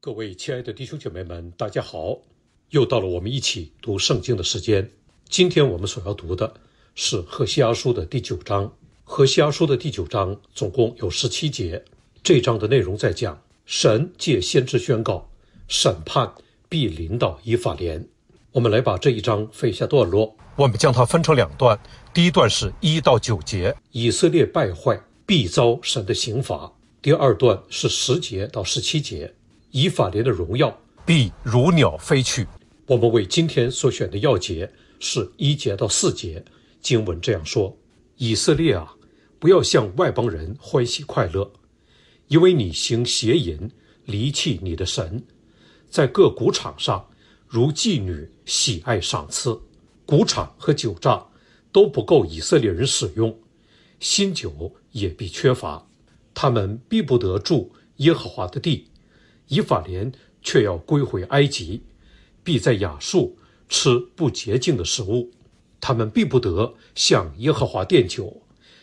各位亲爱的弟兄姐妹们，大家好！又到了我们一起读圣经的时间。今天我们所要读的是《何西阿书》的第九章，《何西阿书》的第九章总共有十七节。这章的内容在讲神借先知宣告，审判必临到以法莲。我们来把这一章分一下段落，我们将它分成两段。第一段是一到九节，以色列败坏必遭神的刑罚；第二段是十节到十七节。以法莲的荣耀必如鸟飞去。我们为今天所选的要节是一节到四节。经文这样说：“以色列啊，不要向外邦人欢喜快乐，因为你行邪淫，离弃你的神，在各谷场上如妓女喜爱赏赐。谷场和酒帐都不够以色列人使用，新酒也必缺乏，他们必不得住耶和华的地。”以法莲却要归回埃及，必在亚述吃不洁净的食物。他们必不得向耶和华奠酒，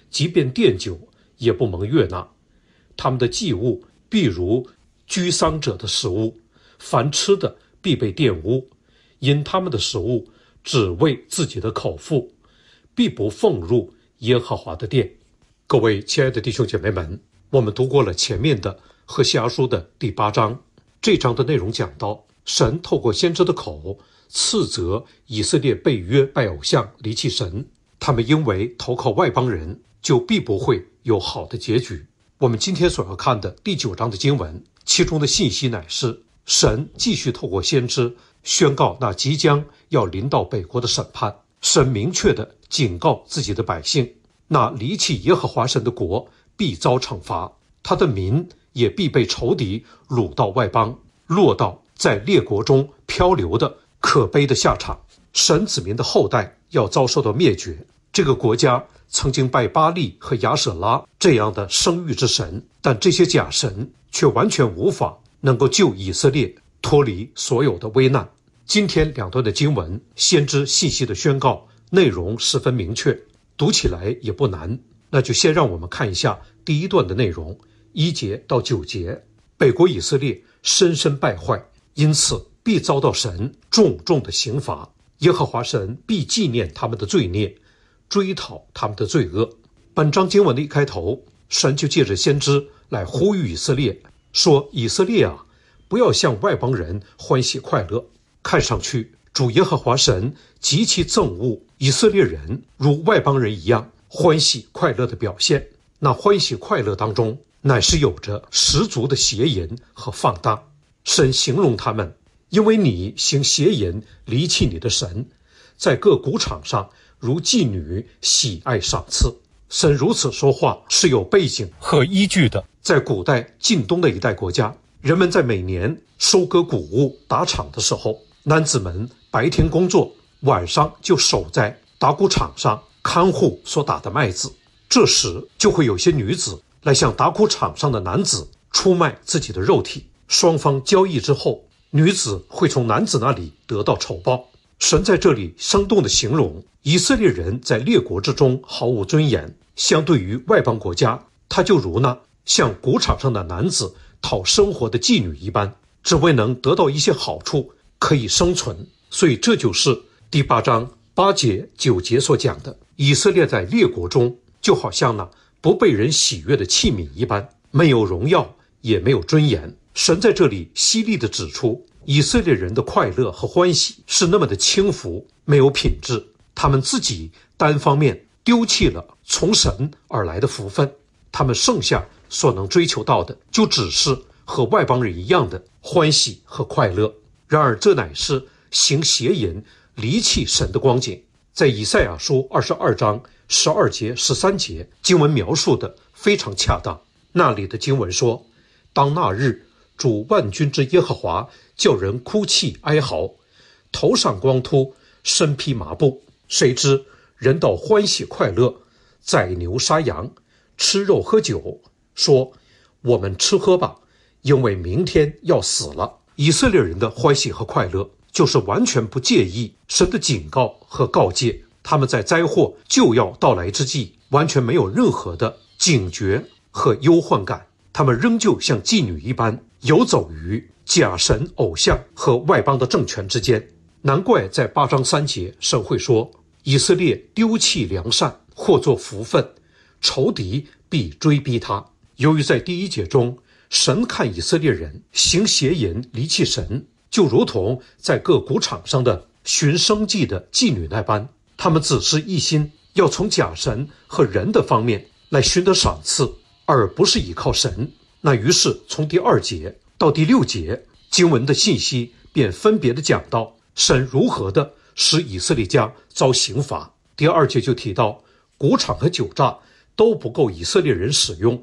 即便奠酒，也不蒙悦纳。他们的祭物必如居丧者的食物，凡吃的必被玷污，因他们的食物只为自己的口腹，必不奉入耶和华的殿。各位亲爱的弟兄姐妹们，我们读过了前面的。和瞎书的第八章，这章的内容讲到，神透过先知的口斥责以色列被约、拜偶像、离弃神。他们因为投靠外邦人，就必不会有好的结局。我们今天所要看的第九章的经文，其中的信息乃是，神继续透过先知宣告那即将要临到北国的审判。神明确地警告自己的百姓，那离弃耶和华神的国必遭惩罚，他的民。也必被仇敌掳到外邦，落到在列国中漂流的可悲的下场。神子民的后代要遭受到灭绝。这个国家曾经拜巴利和亚舍拉这样的生育之神，但这些假神却完全无法能够救以色列脱离所有的危难。今天两段的经文，先知信息的宣告内容十分明确，读起来也不难。那就先让我们看一下第一段的内容。一节到九节，北国以色列深深败坏，因此必遭到神重重的刑罚。耶和华神必纪念他们的罪孽，追讨他们的罪恶。本章经文的一开头，神就借着先知来呼吁以色列，说：“以色列啊，不要向外邦人欢喜快乐。看上去，主耶和华神极其憎恶以色列人如外邦人一样欢喜快乐的表现。那欢喜快乐当中，乃是有着十足的邪淫和放荡。神形容他们，因为你行邪淫，离弃你的神，在各谷场上如妓女，喜爱赏赐。神如此说话是有背景和依据的。在古代近东的一代国家，人们在每年收割谷物打场的时候，男子们白天工作，晚上就守在打谷场上看护所打的麦子。这时就会有些女子。来向打谷场上的男子出卖自己的肉体，双方交易之后，女子会从男子那里得到酬报。神在这里生动地形容以色列人在列国之中毫无尊严，相对于外邦国家，他就如呢向谷场上的男子讨生活的妓女一般，只为能得到一些好处可以生存。所以这就是第八章八节九节所讲的，以色列在列国中就好像呢。不被人喜悦的器皿一般，没有荣耀，也没有尊严。神在这里犀利地指出，以色列人的快乐和欢喜是那么的轻浮，没有品质。他们自己单方面丢弃了从神而来的福分，他们剩下所能追求到的，就只是和外邦人一样的欢喜和快乐。然而，这乃是行邪淫、离弃神的光景。在以赛亚书二十二章。十二节、十三节经文描述的非常恰当。那里的经文说：“当那日，主万军之耶和华叫人哭泣哀嚎，头上光秃，身披麻布；谁知人倒欢喜快乐，宰牛杀羊，吃肉喝酒，说：‘我们吃喝吧，因为明天要死了。’”以色列人的欢喜和快乐，就是完全不介意神的警告和告诫。他们在灾祸就要到来之际，完全没有任何的警觉和忧患感，他们仍旧像妓女一般游走于假神偶像和外邦的政权之间。难怪在八章三节神会说：“以色列丢弃良善，或作福分，仇敌必追逼他。”由于在第一节中神看以色列人行邪淫离弃神，就如同在各谷场上的寻生计的妓女那般。他们只是一心要从假神和人的方面来寻得赏赐，而不是依靠神。那于是从第二节到第六节，经文的信息便分别的讲到神如何的使以色列家遭刑罚。第二节就提到谷场和酒榨都不够以色列人使用，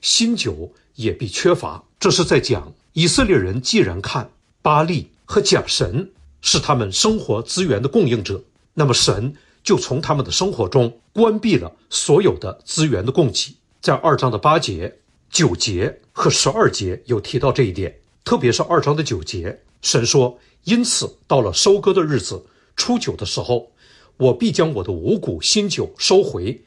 新酒也必缺乏。这是在讲以色列人既然看巴利和假神是他们生活资源的供应者。那么神就从他们的生活中关闭了所有的资源的供给，在二章的八节、九节和十二节有提到这一点，特别是二章的九节，神说：“因此到了收割的日子，初九的时候，我必将我的五谷、新酒收回，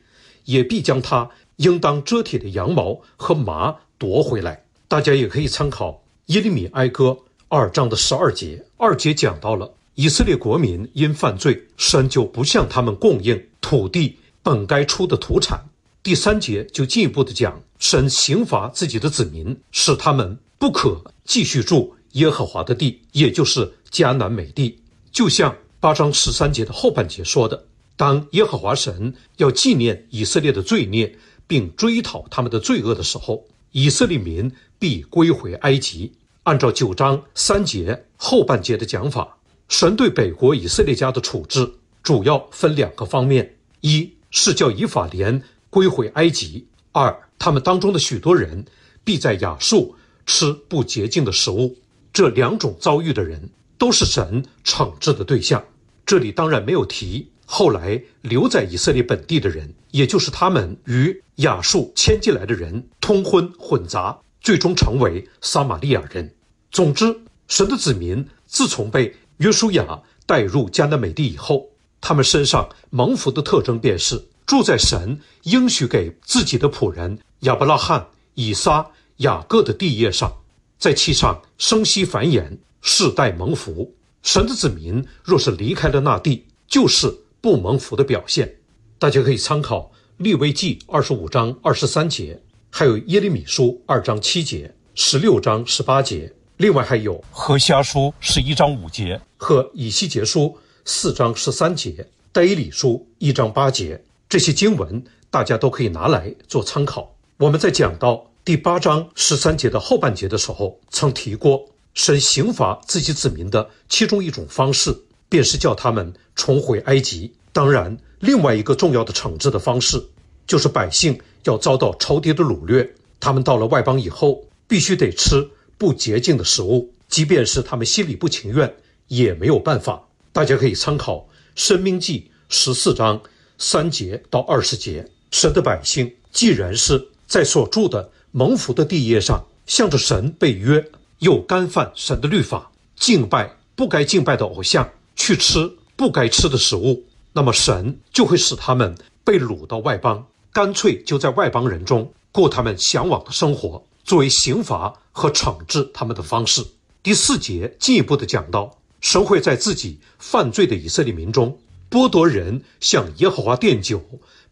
也必将它应当遮体的羊毛和麻夺回来。”大家也可以参考《耶利米哀歌》二章的十二节，二节讲到了。以色列国民因犯罪，神就不向他们供应土地本该出的土产。第三节就进一步的讲，神刑罚自己的子民，使他们不可继续住耶和华的地，也就是迦南美地。就像八章十三节的后半节说的，当耶和华神要纪念以色列的罪孽，并追讨他们的罪恶的时候，以色列民必归回埃及。按照九章三节后半节的讲法。神对北国以色列家的处置主要分两个方面：一是叫以法莲归回埃及；二，他们当中的许多人必在雅述吃不洁净的食物。这两种遭遇的人都是神惩治的对象。这里当然没有提后来留在以色列本地的人，也就是他们与雅述迁进来的人通婚混杂，最终成为撒玛利亚人。总之，神的子民自从被约书亚带入迦南美地以后，他们身上蒙福的特征，便是住在神应许给自己的仆人亚伯拉罕、以撒、雅各的地业上，在其上生息繁衍，世代蒙福。神的子民若是离开了那地，就是不蒙福的表现。大家可以参考《利未记》二十五章二十三节，还有《耶利米书》二章七节、十六章十八节。另外还有《何西阿书》是一章五节，《和以西结书》四章十三节，《得里书》一章八节，这些经文大家都可以拿来做参考。我们在讲到第八章十三节的后半节的时候，曾提过，神刑罚自己子民的其中一种方式，便是叫他们重回埃及。当然，另外一个重要的惩治的方式，就是百姓要遭到仇敌的掳掠。他们到了外邦以后，必须得吃。不洁净的食物，即便是他们心里不情愿，也没有办法。大家可以参考《申命记》十四章三节到二十节，神的百姓既然是在所住的蒙福的地业上，向着神被约，又干犯神的律法，敬拜不该敬拜的偶像，去吃不该吃的食物，那么神就会使他们被掳到外邦，干脆就在外邦人中过他们向往的生活。作为刑罚和惩治他们的方式。第四节进一步的讲到，神会在自己犯罪的以色列民中剥夺人向耶和华奠酒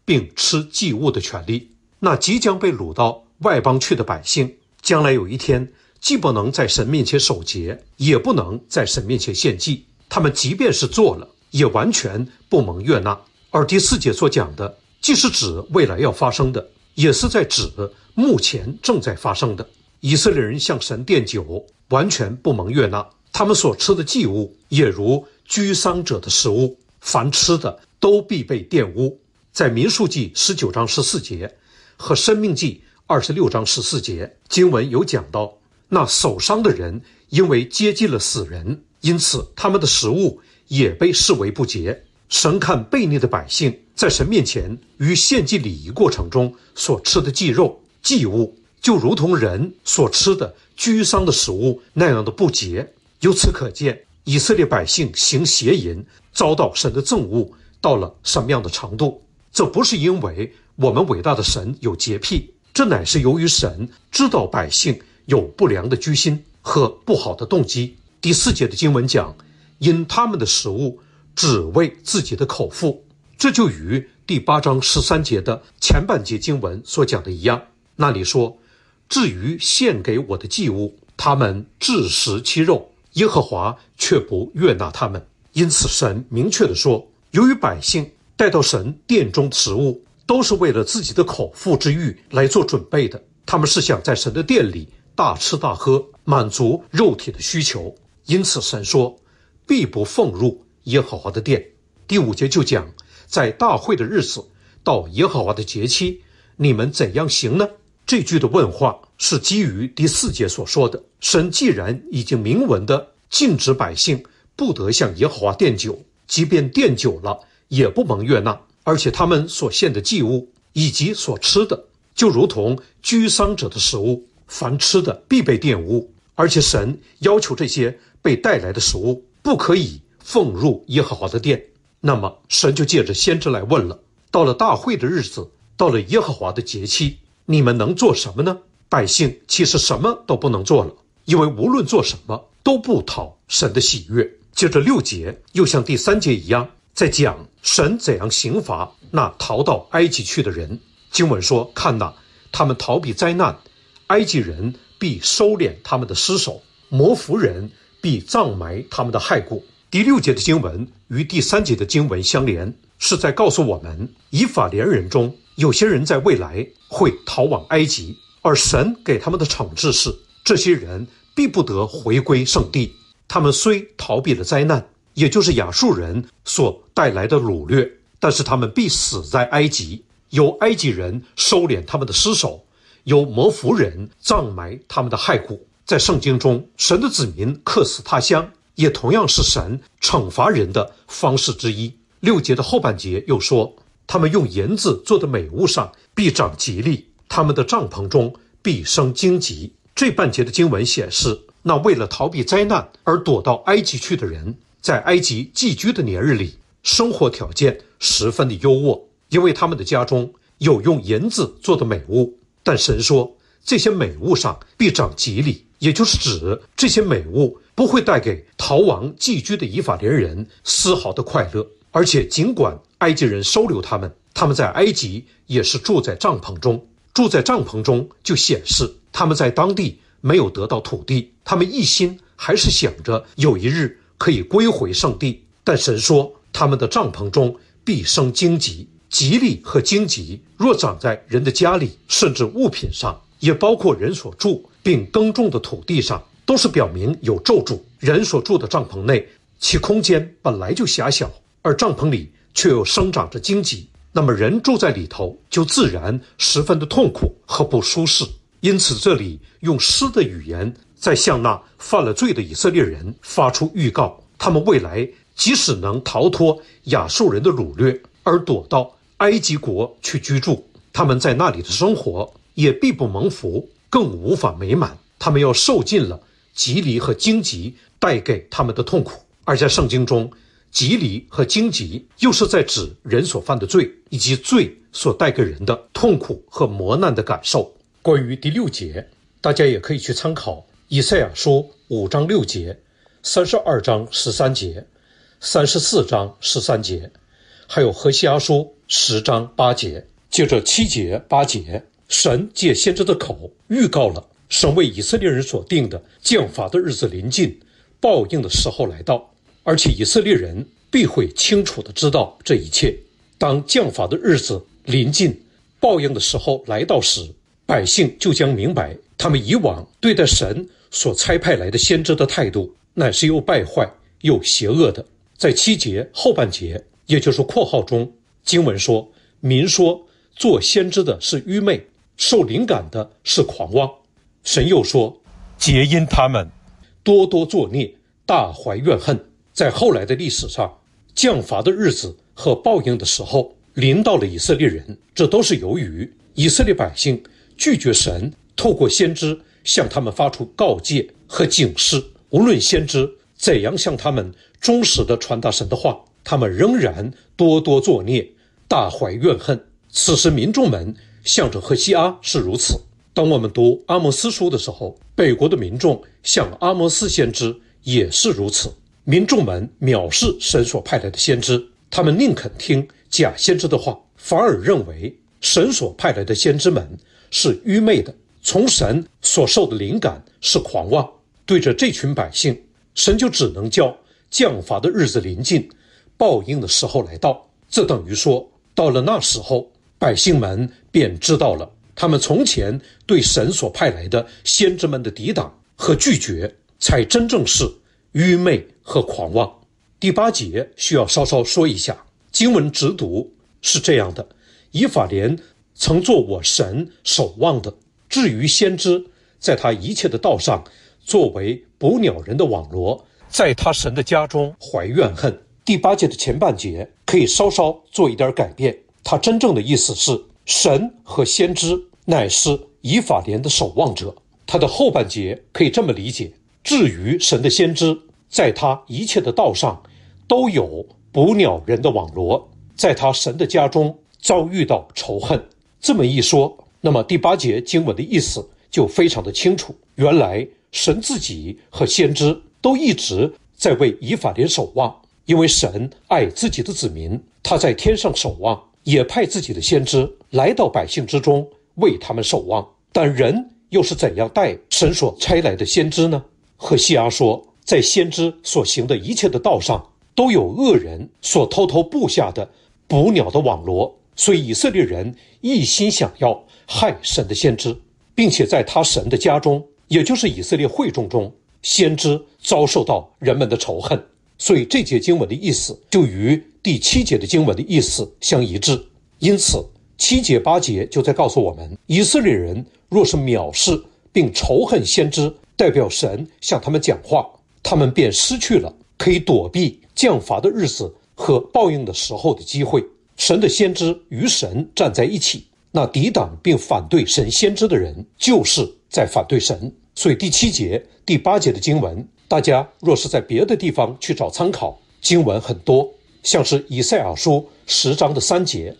并吃祭物的权利。那即将被掳到外邦去的百姓，将来有一天既不能在神面前守节，也不能在神面前献祭，他们即便是做了，也完全不蒙悦纳。而第四节所讲的，既是指未来要发生的。也是在指目前正在发生的，以色列人向神奠酒，完全不蒙悦纳。他们所吃的祭物也如居丧者的食物，凡吃的都必被玷污。在民数记十九章十四节和生命记二十六章十四节，经文有讲到，那受伤的人因为接近了死人，因此他们的食物也被视为不洁。神看悖逆的百姓。在神面前与献祭礼仪过程中所吃的祭肉、祭物，就如同人所吃的居丧的食物那样的不洁。由此可见，以色列百姓行邪淫，遭到神的憎恶，到了什么样的程度？这不是因为我们伟大的神有洁癖，这乃是由于神知道百姓有不良的居心和不好的动机。第四节的经文讲，因他们的食物只为自己的口腹。这就与第八章十三节的前半节经文所讲的一样。那里说：“至于献给我的祭物，他们自食其肉，耶和华却不悦纳他们。”因此，神明确的说：“由于百姓带到神殿中食物，都是为了自己的口腹之欲来做准备的，他们是想在神的殿里大吃大喝，满足肉体的需求。因此，神说必不奉入耶和华的殿。”第五节就讲。在大会的日子到耶和华的节期，你们怎样行呢？这句的问话是基于第四节所说的：神既然已经明文的禁止百姓不得向耶和华奠酒，即便奠酒了也不蒙悦纳，而且他们所献的祭物以及所吃的，就如同居丧者的食物，凡吃的必被玷污，而且神要求这些被带来的食物不可以奉入耶和华的殿。那么神就借着先知来问了：到了大会的日子，到了耶和华的节期，你们能做什么呢？百姓其实什么都不能做了，因为无论做什么都不讨神的喜悦。接着六节又像第三节一样，在讲神怎样刑罚那逃到埃及去的人。经文说：“看哪，他们逃避灾难，埃及人必收敛他们的尸首，摩弗人必葬埋他们的骸骨。”第六节的经文与第三节的经文相连，是在告诉我们：以法连人中，有些人在未来会逃往埃及，而神给他们的惩治是，这些人必不得回归圣地。他们虽逃避了灾难，也就是亚述人所带来的掳掠，但是他们必死在埃及，由埃及人收敛他们的尸首，由摩弗人葬埋他们的骸骨。在圣经中，神的子民客死他乡。也同样是神惩罚人的方式之一。六节的后半节又说：“他们用银子做的美物上必长吉利，他们的帐篷中必生荆棘。”这半节的经文显示，那为了逃避灾难而躲到埃及去的人，在埃及寄居的年日里，生活条件十分的优渥，因为他们的家中有用银子做的美物。但神说：“这些美物上必长吉利。”也就是指这些美物不会带给逃亡寄居的以法莲人丝毫的快乐，而且尽管埃及人收留他们，他们在埃及也是住在帐篷中。住在帐篷中就显示他们在当地没有得到土地，他们一心还是想着有一日可以归回圣地。但神说，他们的帐篷中必生荆棘、吉利和荆棘。若长在人的家里，甚至物品上，也包括人所住。并耕种的土地上都是表明有咒住人所住的帐篷内，其空间本来就狭小，而帐篷里却又生长着荆棘，那么人住在里头就自然十分的痛苦和不舒适。因此，这里用诗的语言在向那犯了罪的以色列人发出预告：他们未来即使能逃脱亚述人的掳掠而躲到埃及国去居住，他们在那里的生活也必不蒙福。更无法美满，他们又受尽了极离和荆棘带给他们的痛苦。而在圣经中，极离和荆棘又是在指人所犯的罪，以及罪所带给人的痛苦和磨难的感受。关于第六节，大家也可以去参考以赛亚书五章六节、三十二章十三节、三十四章十三节，还有何西阿书十章八节，接着七节八节。神借先知的口预告了神为以色列人所定的降罚的日子临近，报应的时候来到，而且以色列人必会清楚的知道这一切。当降罚的日子临近，报应的时候来到时，百姓就将明白他们以往对待神所差派来的先知的态度乃是又败坏又邪恶的。在七节后半节，也就是括号中，经文说：“民说，做先知的是愚昧。”受灵感的是狂妄。神又说：“皆因他们多多作孽，大怀怨恨。”在后来的历史上，降罚的日子和报应的时候临到了以色列人，这都是由于以色列百姓拒绝神，透过先知向他们发出告诫和警示。无论先知怎样向他们忠实的传达神的话，他们仍然多多作孽，大怀怨恨。此时民众们。向着赫西阿是如此。当我们读阿莫斯书的时候，北国的民众向阿莫斯先知也是如此。民众们藐视神所派来的先知，他们宁肯听假先知的话，反而认为神所派来的先知们是愚昧的，从神所受的灵感是狂妄。对着这群百姓，神就只能叫降罚的日子临近，报应的时候来到。这等于说，到了那时候，百姓们。便知道了，他们从前对神所派来的先知们的抵挡和拒绝，才真正是愚昧和狂妄。第八节需要稍稍说一下，经文直读是这样的：以法莲曾做我神守望的；至于先知，在他一切的道上，作为捕鸟人的网罗，在他神的家中怀怨恨。第八节的前半节可以稍稍做一点改变，他真正的意思是。神和先知乃是以法莲的守望者，他的后半节可以这么理解：至于神的先知，在他一切的道上，都有捕鸟人的网罗，在他神的家中遭遇到仇恨。这么一说，那么第八节经文的意思就非常的清楚。原来神自己和先知都一直在为以法莲守望，因为神爱自己的子民，他在天上守望。也派自己的先知来到百姓之中为他们守望，但人又是怎样待神所差来的先知呢？赫西阿说，在先知所行的一切的道上，都有恶人所偷偷布下的捕鸟的网罗，所以以色列人一心想要害神的先知，并且在他神的家中，也就是以色列会众中，先知遭受到人们的仇恨。所以这节经文的意思就与第七节的经文的意思相一致，因此七节八节就在告诉我们：以色列人若是藐视并仇恨先知代表神向他们讲话，他们便失去了可以躲避降罚的日子和报应的时候的机会。神的先知与神站在一起，那抵挡并反对神先知的人就是在反对神。所以第七节、第八节的经文。大家若是在别的地方去找参考经文，很多，像是以赛亚书十章的三节，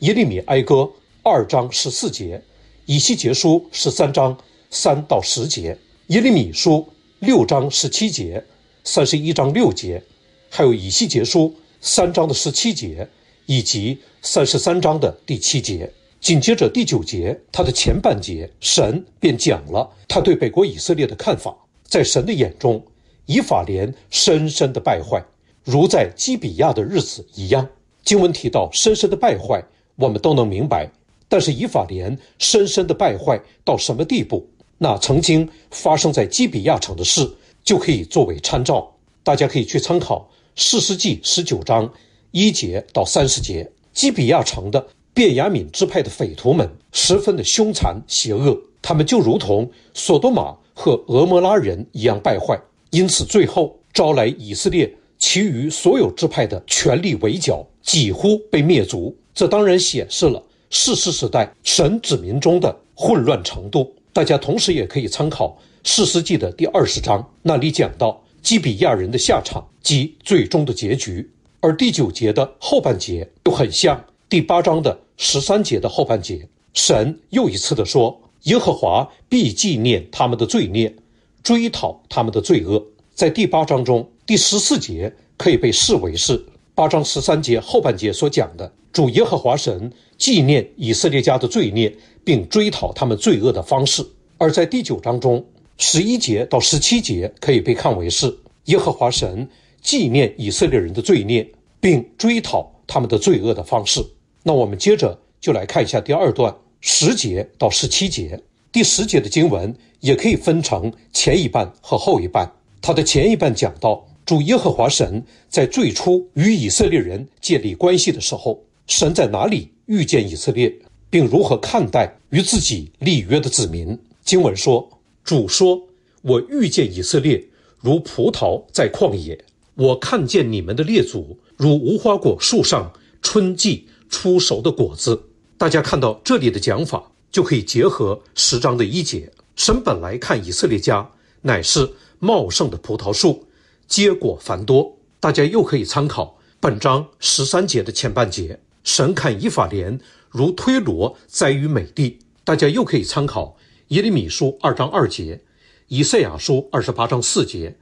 耶利米哀歌二章十四节，以西结书十三章三到十节，耶利米书六章十七节，三十一章六节，还有以西结书三章的十七节，以及三十三章的第七节。紧接着第九节，他的前半节，神便讲了他对北国以色列的看法。在神的眼中，以法莲深深的败坏，如在基比亚的日子一样。经文提到深深的败坏，我们都能明白。但是以法莲深深的败坏到什么地步？那曾经发生在基比亚城的事就可以作为参照。大家可以去参考《四世纪十九章一节到三十节。基比亚城的便雅敏支派的匪徒们十分的凶残邪恶，他们就如同索多玛。和俄摩拉人一样败坏，因此最后招来以色列其余所有支派的全力围剿，几乎被灭族。这当然显示了世世时代神子民中的混乱程度。大家同时也可以参考《世世纪》的第二十章，那里讲到基比亚人的下场及最终的结局。而第九节的后半节就很像第八章的十三节的后半节，神又一次的说。耶和华必纪念他们的罪孽，追讨他们的罪恶。在第八章中第十四节可以被视为是八章十三节后半节所讲的主耶和华神纪念以色列家的罪孽，并追讨他们罪恶的方式；而在第九章中十一节到十七节可以被看为是耶和华神纪念以色列人的罪孽，并追讨他们的罪恶的方式。那我们接着就来看一下第二段。十节到十七节，第十节的经文也可以分成前一半和后一半。它的前一半讲到主耶和华神在最初与以色列人建立关系的时候，神在哪里遇见以色列，并如何看待与自己立约的子民。经文说：“主说，我遇见以色列如葡萄在旷野，我看见你们的列祖如无花果树上春季出熟的果子。”大家看到这里的讲法，就可以结合十章的一节，神本来看以色列家乃是茂盛的葡萄树，结果繁多。大家又可以参考本章十三节的前半节，神看伊法莲如推罗，在于美地。大家又可以参考耶利米书二章二节，以赛亚书二十八章四节，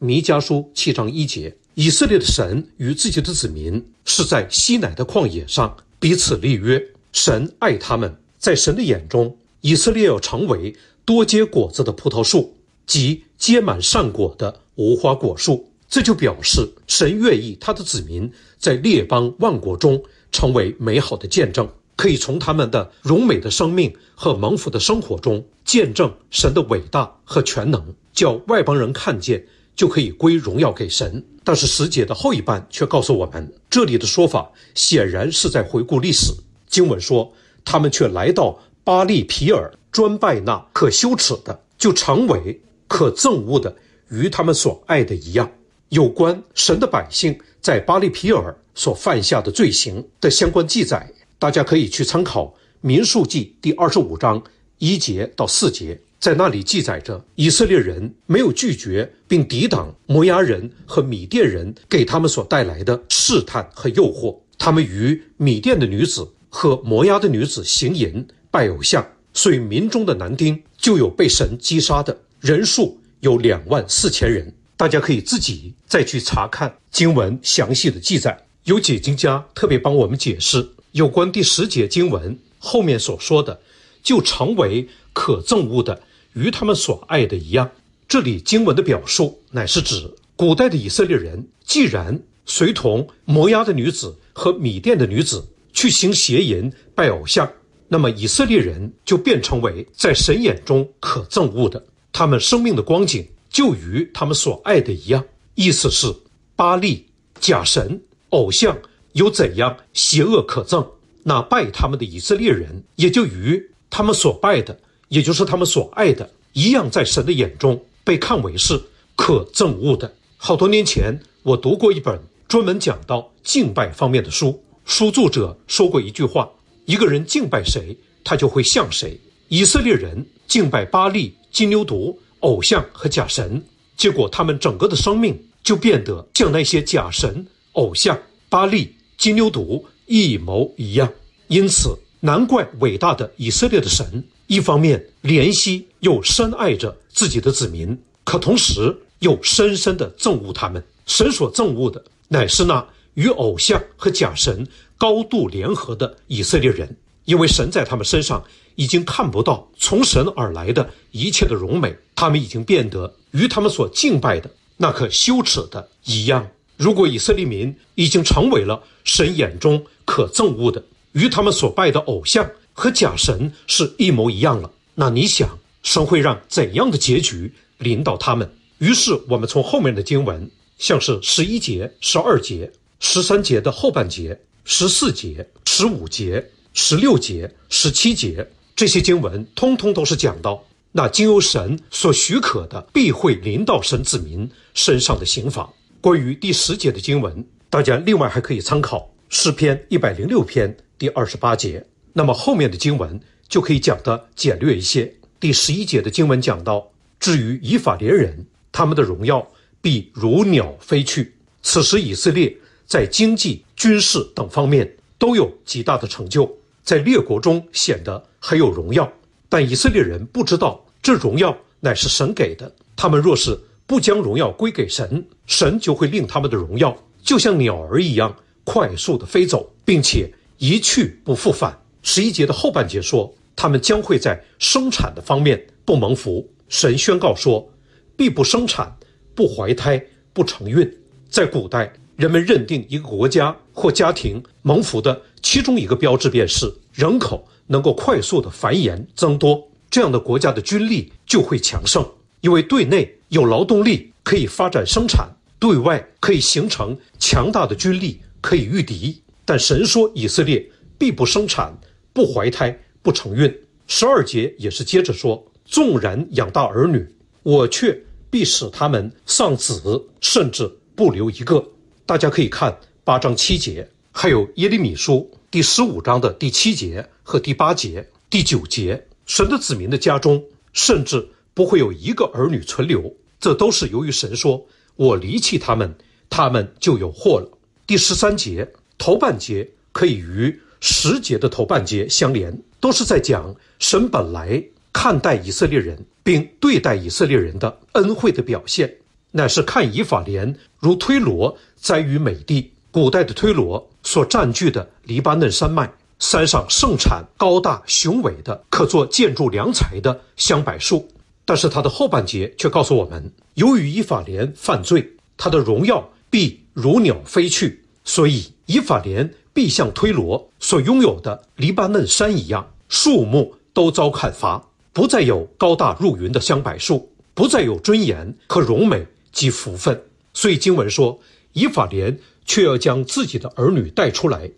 弥迦书七章一节，以色列的神与自己的子民是在西乃的旷野上彼此立约。神爱他们，在神的眼中，以色列要成为多结果子的葡萄树，即结满善果的无花果树。这就表示神愿意他的子民在列邦万国中成为美好的见证，可以从他们的荣美的生命和蒙福的生活中见证神的伟大和全能，叫外邦人看见，就可以归荣耀给神。但是，十节的后一半却告诉我们，这里的说法显然是在回顾历史。经文说，他们却来到巴利皮尔，专拜那可羞耻的，就成为可憎恶的，与他们所爱的一样。有关神的百姓在巴利皮尔所犯下的罪行的相关记载，大家可以去参考《民数记》第二十五章一节到四节，在那里记载着以色列人没有拒绝并抵挡摩崖人和米甸人给他们所带来的试探和诱惑，他们与米甸的女子。和摩崖的女子行淫、拜偶像，所以民中的男丁就有被神击杀的人数有两万四千人。大家可以自己再去查看经文详细的记载。有解经家特别帮我们解释有关第十节经文后面所说的，就成为可憎恶的，与他们所爱的一样。这里经文的表述乃是指古代的以色列人，既然随同摩崖的女子和米甸的女子。去行邪淫、拜偶像，那么以色列人就变成为在神眼中可憎恶的。他们生命的光景就与他们所爱的一样。意思是，巴利、假神、偶像有怎样邪恶可憎？那拜他们的以色列人，也就与他们所拜的，也就是他们所爱的一样，在神的眼中被看为是可憎恶的。好多年前，我读过一本专门讲到敬拜方面的书。书作者说过一句话：一个人敬拜谁，他就会像谁。以色列人敬拜巴利、金牛犊、偶像和假神，结果他们整个的生命就变得像那些假神、偶像、巴利、金牛犊一模一样。因此，难怪伟大的以色列的神，一方面怜惜又深爱着自己的子民，可同时又深深的憎恶他们。神所憎恶的，乃是那。与偶像和假神高度联合的以色列人，因为神在他们身上已经看不到从神而来的一切的荣美，他们已经变得与他们所敬拜的那可羞耻的一样。如果以色列民已经成为了神眼中可憎恶的，与他们所拜的偶像和假神是一模一样了，那你想，神会让怎样的结局临到他们？于是我们从后面的经文，像是十一节、十二节。十三节的后半节，十四节、十五节、十六节、十七节，这些经文通通都是讲到那经由神所许可的，必会临到神子民身上的刑罚。关于第十节的经文，大家另外还可以参考诗篇一百零六篇第二十八节。那么后面的经文就可以讲的简略一些。第十一节的经文讲到，至于以法连人，他们的荣耀必如鸟飞去。此时以色列。在经济、军事等方面都有极大的成就，在列国中显得很有荣耀。但以色列人不知道，这荣耀乃是神给的。他们若是不将荣耀归给神，神就会令他们的荣耀，就像鸟儿一样快速的飞走，并且一去不复返。十一节的后半节说，他们将会在生产的方面不蒙福。神宣告说，必不生产，不怀胎，不成孕。在古代。人们认定，一个国家或家庭蒙福的其中一个标志，便是人口能够快速的繁衍增多。这样的国家的军力就会强盛，因为对内有劳动力可以发展生产，对外可以形成强大的军力，可以御敌。但神说，以色列必不生产，不怀胎，不承孕。十二节也是接着说：纵然养大儿女，我却必使他们丧子，甚至不留一个。大家可以看八章七节，还有耶利米书第十五章的第七节和第八节、第九节，神的子民的家中，甚至不会有一个儿女存留。这都是由于神说：“我离弃他们，他们就有祸了。”第十三节头半节可以与十节的头半节相连，都是在讲神本来看待以色列人并对待以色列人的恩惠的表现。乃是看以法莲如推罗栽于美地，古代的推罗所占据的黎巴嫩山脉，山上盛产高大雄伟的、可做建筑良材的香柏树。但是它的后半节却告诉我们，由于以法莲犯罪，它的荣耀必如鸟飞去，所以以法莲必像推罗所拥有的黎巴嫩山一样，树木都遭砍伐，不再有高大入云的香柏树，不再有尊严和荣美。及福分，所以经文说以法莲却要将自己的儿女带出来，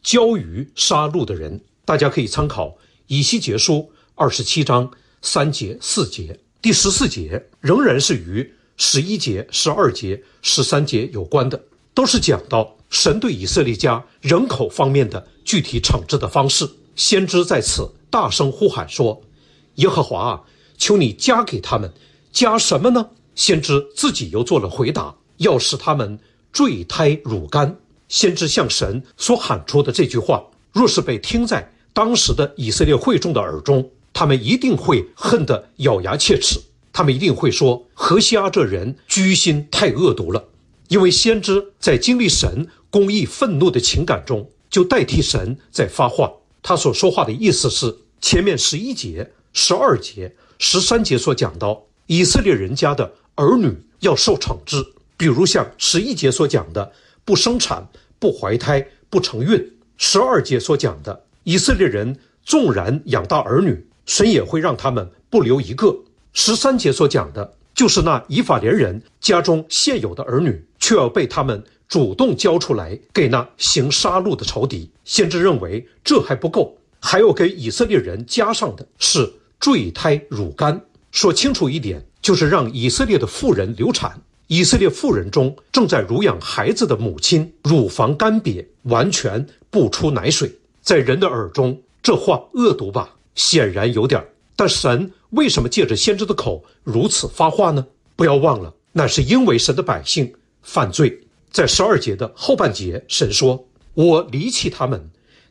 交于杀戮的人。大家可以参考以西结书二十七章三节、四节，第十四节仍然是与十一节、十二节、十三节有关的，都是讲到神对以色列家人口方面的具体惩治的方式。先知在此大声呼喊说：“耶和华啊，求你加给他们，加什么呢？”先知自己又做了回答，要使他们坠胎乳干。先知向神所喊出的这句话，若是被听在当时的以色列会众的耳中，他们一定会恨得咬牙切齿。他们一定会说：“何西阿这人居心太恶毒了。”因为先知在经历神公义愤怒的情感中，就代替神在发话。他所说话的意思是前面十一节、十二节、十三节所讲到以色列人家的。儿女要受惩治，比如像十一节所讲的，不生产、不怀胎、不成孕；十二节所讲的，以色列人纵然养大儿女，神也会让他们不留一个；十三节所讲的，就是那以法莲人家中现有的儿女，却要被他们主动交出来给那行杀戮的仇敌。先知认为这还不够，还要给以色列人加上的是坠胎乳干。说清楚一点。就是让以色列的妇人流产。以色列妇人中正在乳养孩子的母亲，乳房干瘪，完全不出奶水。在人的耳中，这话恶毒吧？显然有点。但神为什么借着先知的口如此发话呢？不要忘了，那是因为神的百姓犯罪。在十二节的后半节，神说：“我离弃他们，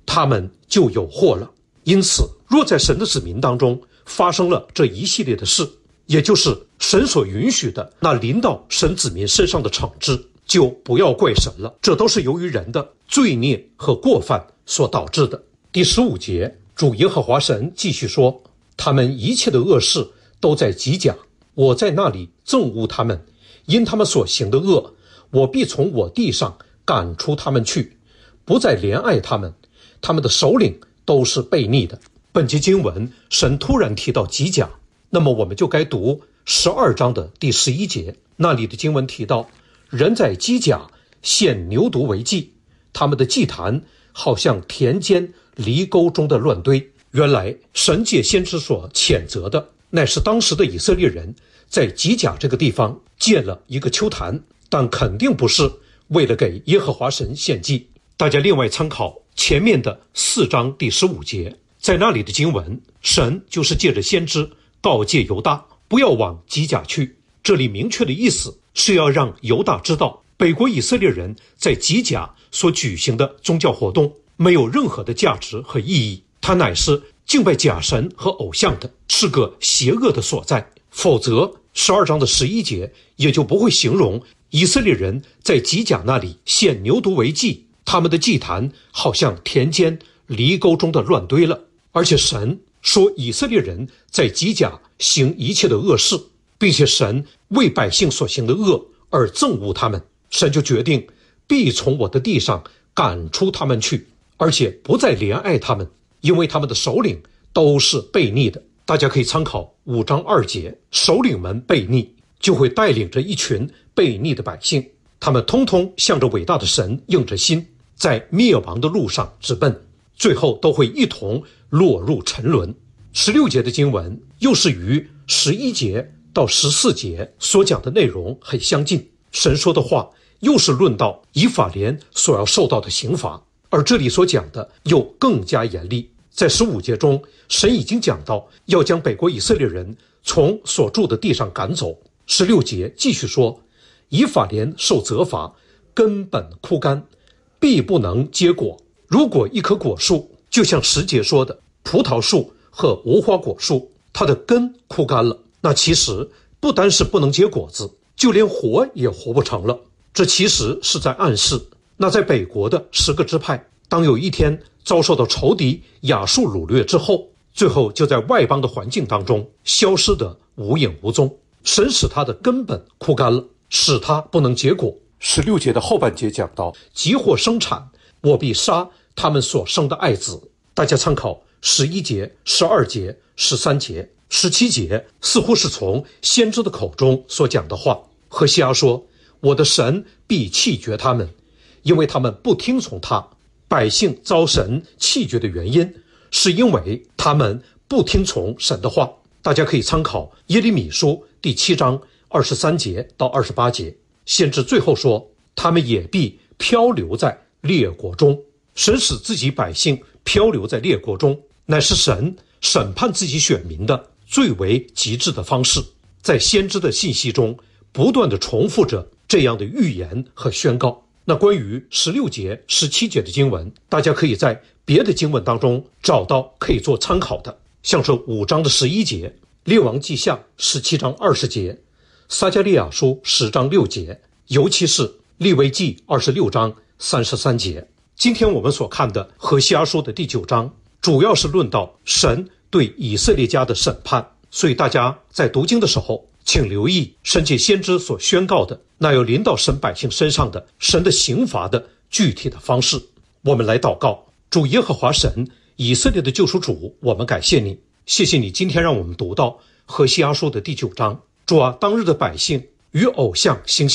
他们就有祸了。”因此，若在神的子民当中发生了这一系列的事，也就是神所允许的，那临到神子民身上的惩治，就不要怪神了，这都是由于人的罪孽和过犯所导致的。第十五节，主耶和华神继续说：“他们一切的恶事都在极假，我在那里憎恶他们，因他们所行的恶，我必从我地上赶出他们去，不再怜爱他们。他们的首领都是悖逆的。”本节经文，神突然提到极假。那么我们就该读十二章的第十一节，那里的经文提到：“人在机甲献牛犊为祭，他们的祭坛好像田间犁沟中的乱堆。”原来神界先知所谴责的，乃是当时的以色列人在机甲这个地方建了一个丘坛，但肯定不是为了给耶和华神献祭。大家另外参考前面的四章第十五节，在那里的经文，神就是借着先知。告诫犹大不要往基甲去。这里明确的意思是要让犹大知道，北国以色列人在基甲所举行的宗教活动没有任何的价值和意义，它乃是敬拜假神和偶像的，是个邪恶的所在。否则，十二章的十一节也就不会形容以色列人在基甲那里献牛犊为祭，他们的祭坛好像田间犁沟中的乱堆了，而且神。说以色列人在基甲行一切的恶事，并且神为百姓所行的恶而憎恶他们，神就决定必从我的地上赶出他们去，而且不再怜爱他们，因为他们的首领都是悖逆的。大家可以参考五章二节，首领们悖逆就会带领着一群悖逆的百姓，他们通通向着伟大的神硬着心，在灭亡的路上直奔。最后都会一同落入沉沦。十六节的经文又是与十一节到十四节所讲的内容很相近。神说的话又是论到以法莲所要受到的刑罚，而这里所讲的又更加严厉。在十五节中，神已经讲到要将北国以色列人从所住的地上赶走。十六节继续说，以法莲受责罚，根本枯干，必不能结果。如果一棵果树，就像石姐说的，葡萄树和无花果树，它的根枯干了，那其实不单是不能结果子，就连活也活不长了。这其实是在暗示，那在北国的十个支派，当有一天遭受到仇敌亚述掳掠之后，最后就在外邦的环境当中消失得无影无踪。神使他的根本枯干了，使他不能结果。十六节的后半节讲到，集货生产。我必杀他们所生的爱子。大家参考十一节、十二节、十三节、十七节，似乎是从先知的口中所讲的话。何西阿说：“我的神必弃绝他们，因为他们不听从他。”百姓遭神弃绝的原因，是因为他们不听从神的话。大家可以参考耶利米书第七章二十三节到二十八节，先知最后说：“他们也必漂流在。”列国中，神使自己百姓漂流在列国中，乃是神审判自己选民的最为极致的方式。在先知的信息中，不断的重复着这样的预言和宣告。那关于十六节、十七节的经文，大家可以在别的经文当中找到可以做参考的，像是五章的十一节、列王纪下十七章二十节、撒加利亚书十章六节，尤其是利维记二十六章。三十三节，今天我们所看的《何西阿书》的第九章，主要是论到神对以色列家的审判，所以大家在读经的时候，请留意圣洁先知所宣告的，那要临到神百姓身上的神的刑罚的具体的方式。我们来祷告：主耶和华神，以色列的救赎主，我们感谢你，谢谢你今天让我们读到《何西阿书》的第九章。主啊，当日的百姓与偶像行。